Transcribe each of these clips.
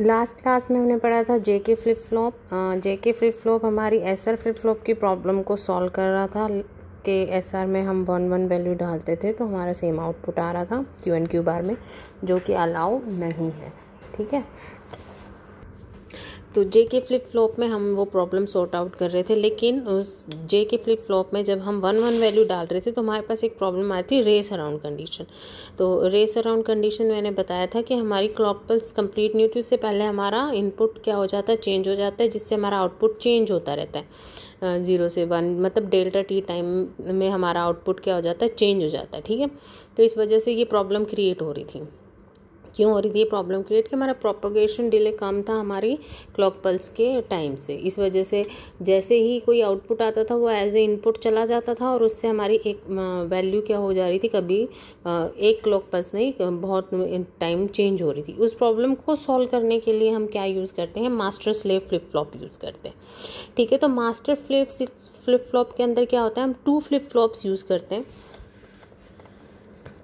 last class में हमने पढ़ा था जे K flip flop J K flip flop हमारी एस आर फ्लिप फ्लॉप की प्रॉब्लम को सॉल्व कर रहा था के एस आर में हम वन वन वैल्यू डालते थे तो हमारा सेम आउटपुट आ रहा था क्यू एन क्यू बार में जो कि अलाउ नहीं है ठीक है तो जे के फ्लिप फ्लॉप में हम वो प्रॉब्लम सॉर्ट आउट कर रहे थे लेकिन उस जे के फ्लिप फ्लॉप में जब हम वन वन वैल्यू डाल रहे थे तो हमारे पास एक प्रॉब्लम आई थी रेस अराउंड कंडीशन तो रेस अराउंड कंडीशन मैंने बताया था कि हमारी क्लॉक पल्स कंप्लीट नहीं होती उससे पहले हमारा इनपुट क्या हो जाता है चेंज हो जाता है जिससे हमारा आउटपुट चेंज होता रहता है ज़ीरो से वन मतलब डेल्टा टी टाइम में हमारा आउटपुट क्या हो जाता है चेंज हो जाता है ठीक है तो इस वजह से ये प्रॉब्लम क्रिएट हो रही थी क्यों हो रही थी ये प्रॉब्लम क्रिएट कि हमारा प्रोपोगेशन डिले कम था हमारी क्लॉक पल्स के टाइम से इस वजह से जैसे ही कोई आउटपुट आता था वो एज ए इनपुट चला जाता था और उससे हमारी एक वैल्यू क्या हो जा रही थी कभी एक क्लॉक पल्स में ही बहुत टाइम चेंज हो रही थी उस प्रॉब्लम को सॉल्व करने के लिए हम क्या यूज़ करते हैं master slave flip flop use करते हैं ठीक है तो मास्टर फ्लेव फ्लिप फ्लॉप के अंदर क्या होता है हम टू फ्लिप फ्लॉप्स यूज़ करते हैं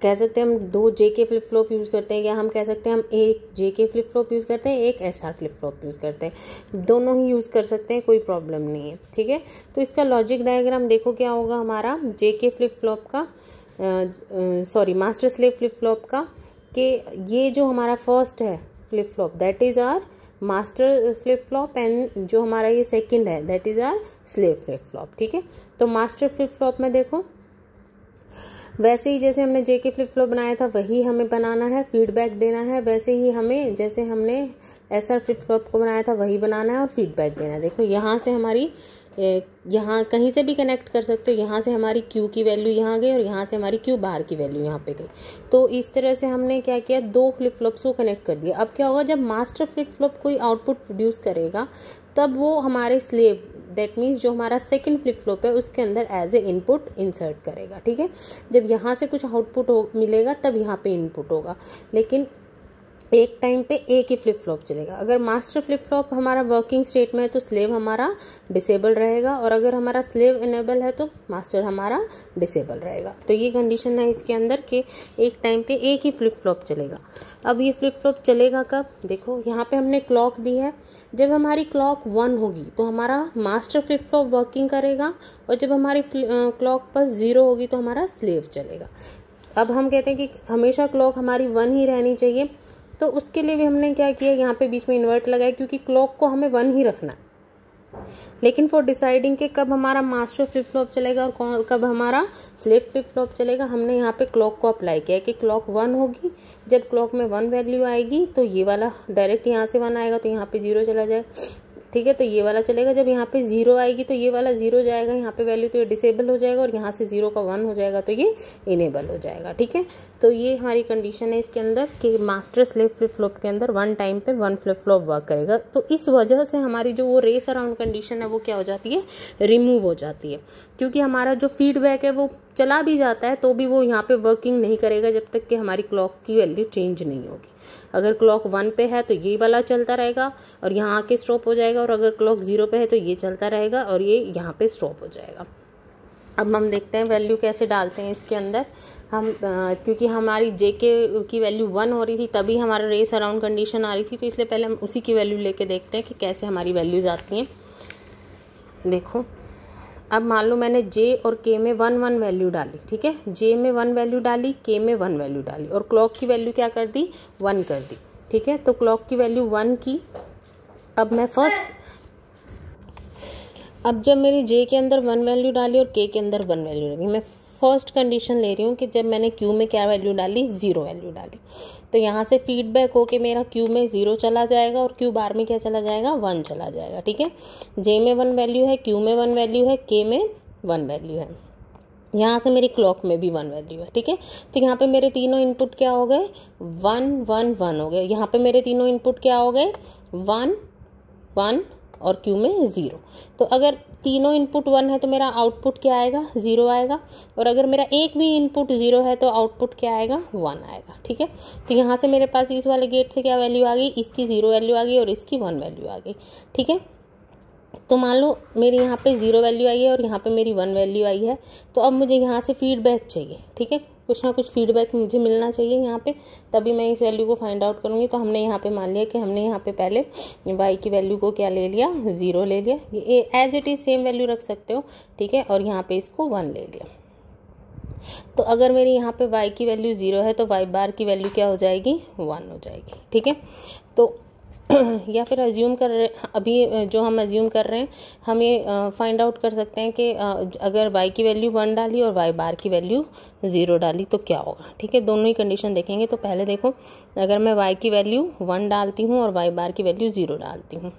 कह सकते हैं हम दो जे के फ्लिप फ्लॉप यूज़ करते हैं या हम कह सकते हैं हम एक जे के फ्लिप फ्लॉप यूज़ करते हैं एक S R flip flop use करते हैं दोनों ही यूज़ कर सकते हैं कोई प्रॉब्लम नहीं है ठीक है तो इसका लॉजिक डायग्राम देखो क्या होगा हमारा जे के फ्लिप फ्लॉप का sorry master slave flip flop का कि ये जो हमारा फर्स्ट है flip flop that is our master flip flop and जो हमारा ये सेकंड है that is our slave flip flop ठीक है तो मास्टर फ्लिप फ्लॉप में देखो वैसे ही जैसे हमने जेके फ्लिप फ्लॉप बनाया था वही हमें बनाना है फीडबैक देना है वैसे ही हमें जैसे हमने एस आर फ्लिप फ्लॉप को बनाया था वही बनाना है और फीडबैक देना है देखो यहाँ से हमारी यहाँ कहीं से भी कनेक्ट कर सकते हो यहाँ से हमारी क्यू की वैल्यू यहाँ गई और यहाँ से हमारी क्यू बाहर की वैल्यू यहाँ पे गई तो इस तरह से हमने क्या किया दो फ्लिप फ्लॉप्स को कनेक्ट कर दिया अब क्या होगा जब मास्टर फ्लिप फ्लॉप कोई आउटपुट प्रोड्यूस करेगा तब वो हमारे स्लेव दैट मीन्स जो हमारा सेकेंड फ्लिप फ्लॉप है उसके अंदर एज ए इनपुट इंसर्ट करेगा ठीक है जब यहाँ से कुछ आउटपुट मिलेगा तब यहाँ पे इनपुट होगा लेकिन एक टाइम पे एक ही फ्लिप फ्लॉप चलेगा अगर मास्टर फ्लिप फ्लॉप हमारा वर्किंग स्टेट में है तो स्लेव हमारा डिसेबल रहेगा और अगर हमारा स्लेव इनेबल है तो मास्टर हमारा डिसेबल रहेगा तो ये कंडीशन है इसके अंदर कि एक टाइम पे एक ही फ्लिप फ्लॉप चलेगा अब ये फ्लिप फ्लॉप चलेगा कब देखो यहाँ पर हमने क्लॉक दी है जब हमारी क्लॉक वन होगी तो हमारा मास्टर फ्लिप फ्लॉप वर्किंग करेगा और जब हमारी क्लॉक पर ज़ीरो होगी तो हमारा स्लेव चलेगा अब हम कहते हैं कि हमेशा क्लॉक हमारी वन ही रहनी चाहिए तो उसके लिए भी हमने क्या किया यहाँ पे बीच में इन्वर्ट लगाया क्योंकि क्लॉक को हमें वन ही रखना लेकिन फॉर डिसाइडिंग के कब हमारा मास्टर फ्लिप फ्लॉप चलेगा और कौन कब हमारा स्लेव फ्लिप फ्लॉप चलेगा हमने यहाँ पे क्लॉक को अप्लाई किया कि क्लॉक वन होगी जब क्लॉक में वन वैल्यू आएगी तो ये वाला डायरेक्ट यहाँ से वन आएगा तो यहाँ पे जीरो चला जाए ठीक है तो ये वाला चलेगा जब यहाँ पे जीरो आएगी तो ये वाला जीरो जाएगा यहाँ पे वैल्यू तो ये डिसेबल हो जाएगा और यहाँ से जीरो का वन हो जाएगा तो ये इनेबल हो जाएगा ठीक है तो ये हमारी कंडीशन है इसके अंदर कि मास्टर स्लेव फ्लिप फ्लॉप के अंदर वन टाइम पे वन फ्लिप फ्लॉप वर्क करेगा तो इस वजह से हमारी जो वो रेस अराउंड कंडीशन है वो क्या हो जाती है रिमूव हो जाती है क्योंकि हमारा जो फीडबैक है वो चला भी जाता है तो भी वो यहाँ पे वर्किंग नहीं करेगा जब तक कि हमारी क्लॉक की वैल्यू चेंज नहीं होगी अगर क्लॉक वन पे है तो ये वाला चलता रहेगा और यहाँ आके स्टॉप हो जाएगा और अगर क्लॉक ज़ीरो पे है तो ये चलता रहेगा और ये यहाँ पे स्टॉप हो जाएगा अब हम देखते हैं वैल्यू कैसे डालते हैं इसके अंदर हम आ, क्योंकि हमारी जे के की वैल्यू वन हो रही थी तभी हमारा रेस अराउंड कंडीशन आ रही थी तो इसलिए पहले हम उसी की वैल्यू लेके देखते हैं कि कैसे हमारी वैल्यूज़ आती हैं देखो अब मान लो मैंने जे और के में वन वन वैल्यू डाली ठीक है जे में वन वैल्यू डाली के में वन वैल्यू डाली और क्लॉक की वैल्यू क्या कर दी वन कर दी ठीक है तो क्लॉक की वैल्यू वन की अब मैं फर्स्ट अब जब मेरी जे के अंदर वन वैल्यू डाली और के के अंदर वन वैल्यू डाली मैं फर्स्ट कंडीशन ले रही हूँ कि जब मैंने क्यू में क्या वैल्यू डाली ज़ीरो वैल्यू डाली तो यहाँ से फीडबैक हो के मेरा क्यू में ज़ीरो चला जाएगा और क्यू बार में क्या चला जाएगा वन चला जाएगा ठीक है जे में वन वैल्यू है क्यू में वन वैल्यू है के में वन वैल्यू है यहाँ से मेरी क्लॉक में भी वन वैल्यू है ठीक है तो यहाँ पे मेरे तीनों इनपुट क्या हो गए वन वन वन हो गए यहाँ पे मेरे तीनों इनपुट क्या हो गए वन वन और क्यू में ज़ीरो तो अगर तीनों इनपुट वन है तो मेरा आउटपुट क्या आएगा ज़ीरो आएगा और अगर मेरा एक भी इनपुट ज़ीरो है तो आउटपुट क्या आएगा वन आएगा ठीक है तो यहाँ से मेरे पास इस वाले गेट से क्या वैल्यू आ गई इसकी ज़ीरो वैल्यू आ गई और इसकी वन वैल्यू आ गई ठीक है तो मान लो मेरी यहाँ पे ज़ीरो वैल्यू आई है और यहाँ पे मेरी वन वैल्यू आई है तो अब मुझे यहाँ से फीडबैक चाहिए ठीक है कुछ ना कुछ फीडबैक मुझे मिलना चाहिए यहाँ पे तभी मैं इस वैल्यू को फाइंड आउट करूँगी तो हमने यहाँ पे मान लिया कि हमने यहाँ पे पहले वाई की वैल्यू को क्या ले लिया ज़ीरो ले लिया ये as it is same value रख सकते हो ठीक है और यहाँ पे इसको वन ले लिया तो अगर मेरी यहाँ पे y की वैल्यू ज़ीरो है तो y बार की वैल्यू क्या हो जाएगी वन हो जाएगी ठीक है तो या फिर अज्यूम कर रहे अभी जो हम अज्यूम कर रहे हैं हम ये फाइंड आउट कर सकते हैं कि अगर वाई की वैल्यू वन डाली और वाई बार की वैल्यू ज़ीरो डाली तो क्या होगा ठीक है दोनों ही कंडीशन देखेंगे तो पहले देखो अगर मैं वाई की वैल्यू वन डालती हूँ और वाई बार की वैल्यू ज़ीरो डालती हूँ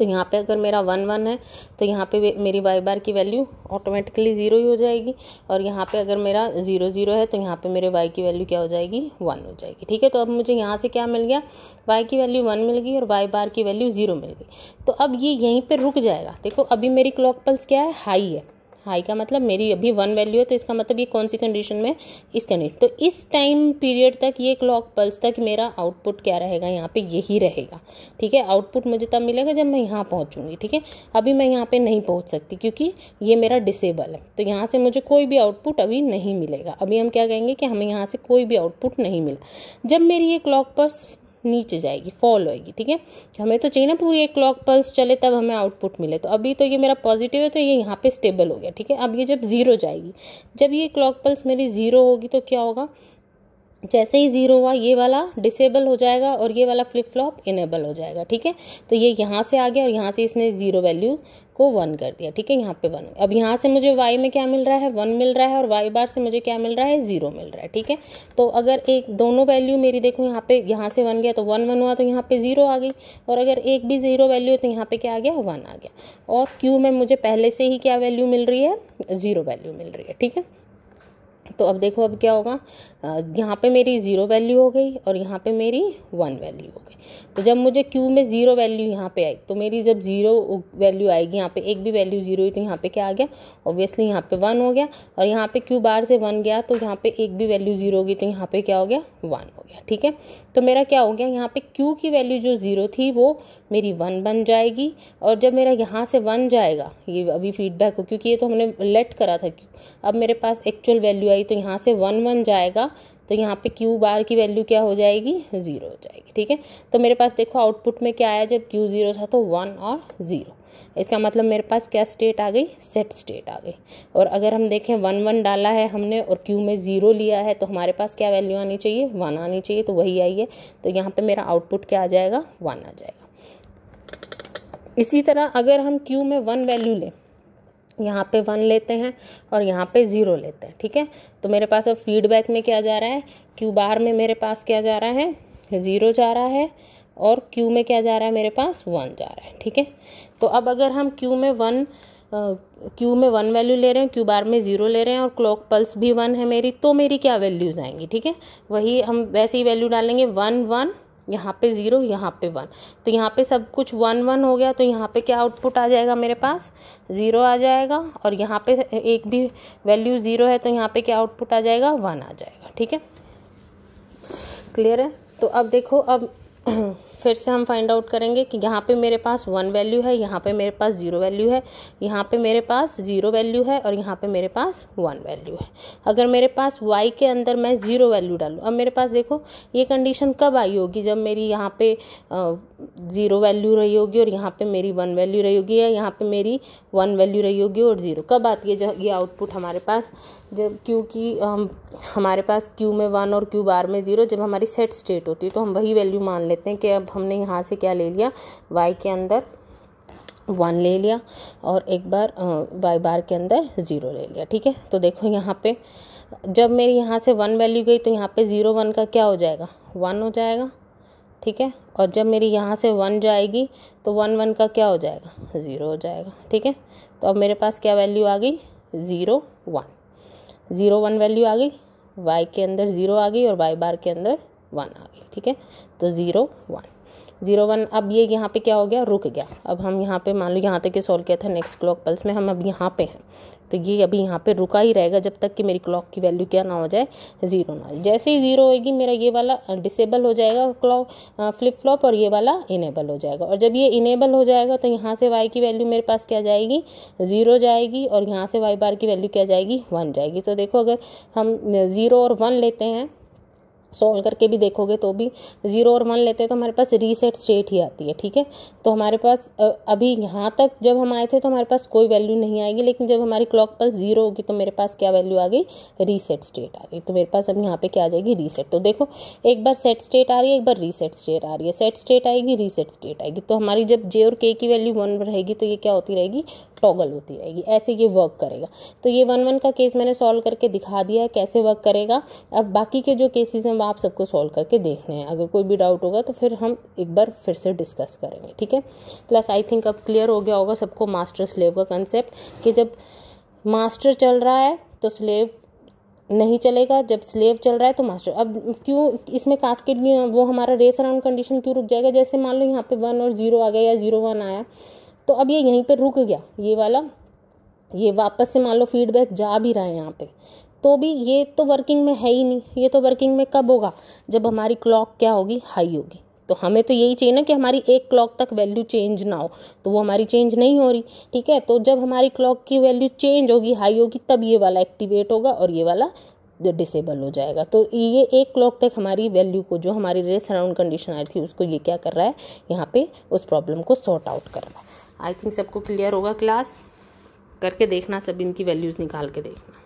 तो यहाँ पे अगर मेरा वन वन है तो यहाँ पे मेरी वाई बार की वैल्यू ऑटोमेटिकली ज़ीरो ही हो जाएगी और यहाँ पे अगर मेरा ज़ीरो ज़ीरो है तो यहाँ पे मेरे वाई की वैल्यू क्या हो जाएगी वन हो जाएगी ठीक है तो अब मुझे यहाँ से क्या मिल गया वाई की वैल्यू वन मिल गई और वाई बार की वैल्यू ज़ीरो मिल गई तो अब ये यहीं पर रुक जाएगा देखो अभी मेरी क्लॉक पल्स क्या है हाई है हाई का मतलब मेरी अभी वन वैल्यू है तो इसका मतलब ये कौन सी कंडीशन में इस कंडीशन तो इस टाइम पीरियड तक ये क्लॉक पल्स तक मेरा आउटपुट क्या रहेगा यहाँ पे यही रहेगा ठीक है आउटपुट मुझे तब मिलेगा जब मैं यहाँ पहुँचूँगी ठीक है अभी मैं यहाँ पर नहीं पहुँच सकती क्योंकि ये मेरा डिसेबल है तो यहाँ से मुझे कोई भी आउटपुट अभी नहीं मिलेगा अभी हम क्या कहेंगे कि हमें यहाँ से कोई भी आउटपुट नहीं मिला जब मेरी ये क्लॉक पल्स नीचे जाएगी फॉल होएगी ठीक है हमें तो चाहिए ना पूरी एक क्लॉक पल्स चले तब हमें आउटपुट मिले तो अभी तो ये मेरा पॉजिटिव है तो ये यहाँ पे स्टेबल हो गया ठीक है अब ये जब ज़ीरो जाएगी जब ये क्लॉक पल्स मेरी ज़ीरो होगी तो क्या होगा जैसे ही ज़ीरो हुआ ये वाला डिसेबल हो जाएगा और ये वाला फ्लिप फ्लॉप इनेबल हो जाएगा ठीक है तो ये यहाँ से आ गया और यहाँ से इसने ज़ीरो वैल्यू को वन कर दिया ठीक है यहाँ पे वन अब यहाँ से मुझे वाई में क्या मिल रहा है वन मिल रहा है और वाई बार से मुझे क्या मिल रहा है ज़ीरो मिल रहा है ठीक है तो अगर एक दोनों वैल्यू मेरी देखो यहाँ पे यहाँ से वन गया तो वन वन हुआ तो यहाँ पे ज़ीरो आ गई और अगर एक भी ज़ीरो वैल्यू है तो यहाँ पे क्या आ गया वन आ गया और क्यू में मुझे पहले से ही क्या वैल्यू मिल रही है ज़ीरो वैल्यू मिल रही है ठीक है तो अब देखो अब क्या होगा यहाँ पे मेरी ज़ीरो वैल्यू हो गई और यहाँ पे मेरी वन वैल्यू हो गई तो जब मुझे क्यू में ज़ीरो वैल्यू यहाँ पे आई तो मेरी जब ज़ीरो वैल्यू आएगी यहाँ पे एक भी वैल्यू ज़ीरो हुई तो यहाँ पे क्या आ गया ऑब्वियसली यहाँ पे वन हो गया और यहाँ पे क्यू बार से वन गया तो यहाँ पर एक भी वैल्यू ज़ीरो होगी तो यहाँ पर क्या हो गया वन हो गया ठीक है तो मेरा क्या हो गया यहाँ पर क्यू की वैल्यू जो ज़ीरो थी वो मेरी वन बन जाएगी और जब मेरा यहाँ से वन जाएगा ये अभी फीडबैक हो क्योंकि ये तो हमने लेट करा था अब मेरे पास एक्चुअल वैल्यू आई तो यहाँ से वन वन जाएगा तो यहाँ पे क्यू बार की वैल्यू क्या हो जाएगी ज़ीरो हो जाएगी ठीक है तो मेरे पास देखो आउटपुट में क्या आया जब क्यू ज़ीरो था तो वन और ज़ीरो इसका मतलब मेरे पास क्या स्टेट आ गई सेट स्टेट आ गई और अगर हम देखें वन वन डाला है हमने और क्यू में ज़ीरो लिया है तो हमारे पास क्या वैल्यू आनी चाहिए वन आनी चाहिए तो वही आई है तो यहाँ पर मेरा आउटपुट क्या आ जाएगा वन आ जाएगा इसी तरह अगर हम क्यू में वन वैल्यू लें यहाँ पे वन लेते हैं और यहाँ पे ज़ीरो लेते हैं ठीक है तो मेरे पास अब फीडबैक में क्या जा रहा है क्यू बार में मेरे पास क्या जा रहा है ज़ीरो जा रहा है और क्यू में क्या जा रहा है मेरे पास वन जा रहा है ठीक है तो अब अगर हम क्यू में वन क्यू में वन वैल्यू ले रहे हैं क्यू बार में ज़ीरो ले रहे हैं और क्लॉक पल्स भी वन है मेरी तो मेरी क्या वैल्यूज़ आएंगी ठीक है वही हम वैसे ही वैल्यू डालेंगे वन वन यहाँ पे ज़ीरो यहाँ पे वन तो यहाँ पे सब कुछ वन वन हो गया तो यहाँ पे क्या आउटपुट आ जाएगा मेरे पास ज़ीरो आ जाएगा और यहाँ पे एक भी वैल्यू ज़ीरो है तो यहाँ पे क्या आउटपुट आ जाएगा वन आ जाएगा ठीक है क्लियर है तो अब देखो अब फिर से हम फाइंड आउट करेंगे कि यहाँ पे मेरे पास वन वैल्यू है यहाँ पे मेरे पास ज़ीरो वैल्यू है यहाँ पे मेरे पास ज़ीरो वैल्यू है और यहाँ पे मेरे पास वन वैल्यू है अगर मेरे पास वाई के अंदर मैं ज़ीरो वैल्यू डालूँ अब मेरे पास देखो ये कंडीशन कब आई होगी जब मेरी यहाँ पे ज़ीरो वैल्यू रही होगी और यहाँ पे मेरी वन वैल्यू रही होगी या यहाँ पे मेरी वन वैल्यू रही होगी और ज़ीरो कब आती है जब ये आउटपुट हमारे पास जब क्यू की हम हमारे पास क्यू में वन और क्यू बार में ज़ीरो जब हमारी सेट स्टेट होती है तो हम वही वैल्यू मान लेते हैं कि अब हमने यहाँ से क्या ले लिया वाई के अंदर वन ले लिया और एक बार वाई बार के अंदर ज़ीरो ले लिया ठीक है तो देखो यहाँ पे जब मेरी यहाँ से वन वैल्यू गई तो यहाँ पे ज़ीरो वन का क्या हो जाएगा वन हो जाएगा ठीक है और जब मेरी यहाँ से वन जाएगी तो वन वन का क्या हो जाएगा ज़ीरो हो जाएगा ठीक है तो अब मेरे पास क्या वैल्यू आ गई zero one zero one value आ गई वाई के अंदर ज़ीरो आ गई और वाई बार के अंदर वन आ गई ठीक है तो ज़ीरो वन ज़ीरो वन अब ये यहाँ पे क्या हो गया रुक गया अब हम यहाँ पे मान लो यहाँ तक के सॉल्व किया था नेक्स्ट क्लॉक पल्स में हम अब यहाँ पे हैं तो ये अभी यहाँ पे रुका ही रहेगा जब तक कि मेरी क्लॉक की वैल्यू क्या ना हो जाए ज़ीरो ना जैसे ही ज़ीरो होएगी मेरा ये वाला डिसेबल हो जाएगा क्लॉक फ्लिप फ्लॉप और ये वाला इनेबल हो जाएगा और जब ये इनेबल हो जाएगा तो यहाँ से वाई की वैल्यू मेरे पास क्या जाएगी ज़ीरो जाएगी और यहाँ से वाई बार की वैल्यू क्या जाएगी वन जाएगी तो देखो अगर हम ज़ीरो और वन लेते हैं सोल्व करके भी देखोगे तो भी ज़ीरो और वन लेते हैं तो हमारे पास रीसेट स्टेट ही आती है ठीक है तो हमारे पास अभी यहाँ तक जब हम आए थे तो हमारे पास कोई वैल्यू नहीं आएगी लेकिन जब हमारी क्लॉक पल्स ज़ीरो होगी तो मेरे पास क्या वैल्यू आ गई रीसेट स्टेट आ गई तो मेरे पास अब यहाँ पे क्या आ जाएगी रीसेट तो देखो एक बार सेट स्टेट आ रही है एक बार रीसेट स्टेट आ रही है सेट स्टेट आएगी रीसेट स्टेट आएगी तो हमारी जब जे और के की वैल्यू वन रहेगी तो ये क्या होती रहेगी टॉगल होती रहेगी ऐसे ये वर्क करेगा तो ये वन वन का केस मैंने सॉल्व करके दिखा दिया है कैसे वर्क करेगा अब बाकी के जो केसेज हैं हम आप सबको सॉल्व करके देखने हैं अगर कोई भी डाउट होगा तो फिर हम एक बार फिर से डिस्कस करेंगे ठीक है प्लस आई थिंक अब क्लियर हो गया होगा सबको मास्टर स्लेव का कंसेप्ट कि जब मास्टर चल रहा है तो स्लेव नहीं चलेगा जब स्लेव चल रहा है तो मास्टर अब क्यों इसमें कास्केट वो हमारा रेस अराउंड कंडीशन क्यों रुक जाएगा जैसे मान लो यहाँ पे वन और ज़ीरो आ गया या ज़ीरो वन आया तो अब ये यहीं पे रुक गया ये वाला ये वापस से मान लो फीडबैक जा भी रहा है यहाँ पे तो भी ये तो वर्किंग में है ही नहीं ये तो वर्किंग में कब होगा जब हमारी क्लॉक क्या होगी हाई होगी तो हमें तो यही चाहिए ना कि हमारी एक क्लॉक तक वैल्यू चेंज ना हो तो वो हमारी चेंज नहीं हो रही ठीक है तो जब हमारी क्लॉक की वैल्यू चेंज होगी हाई होगी तब ये वाला एक्टिवेट होगा और ये वाला डिसेबल हो जाएगा तो ये एक क्लॉक तक हमारी वैल्यू को जो हमारी रेस सराउंड कंडीशन आई थी उसको ये क्या कर रहा है यहाँ पे उस प्रॉब्लम को सॉर्ट आउट कर रहा है आई थिंक सबको क्लियर होगा क्लास करके देखना सब इनकी वैल्यूज़ निकाल के देखना